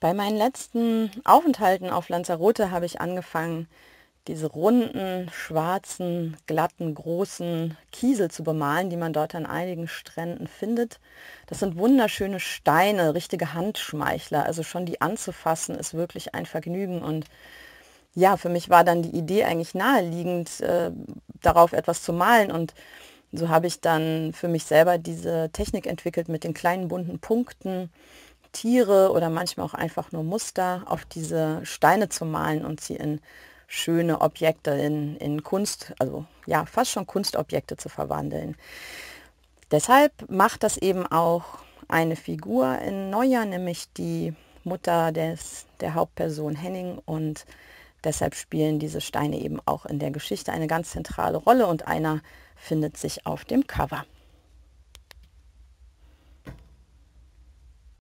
Bei meinen letzten Aufenthalten auf Lanzarote habe ich angefangen, diese runden, schwarzen, glatten, großen Kiesel zu bemalen, die man dort an einigen Stränden findet. Das sind wunderschöne Steine, richtige Handschmeichler. Also schon die anzufassen ist wirklich ein Vergnügen. Und ja, für mich war dann die Idee eigentlich naheliegend, äh, darauf etwas zu malen. Und so habe ich dann für mich selber diese Technik entwickelt mit den kleinen bunten Punkten Tiere oder manchmal auch einfach nur Muster auf diese Steine zu malen und sie in schöne Objekte, in, in Kunst, also ja, fast schon Kunstobjekte zu verwandeln. Deshalb macht das eben auch eine Figur in Neujahr, nämlich die Mutter des, der Hauptperson Henning und deshalb spielen diese Steine eben auch in der Geschichte eine ganz zentrale Rolle und einer findet sich auf dem Cover.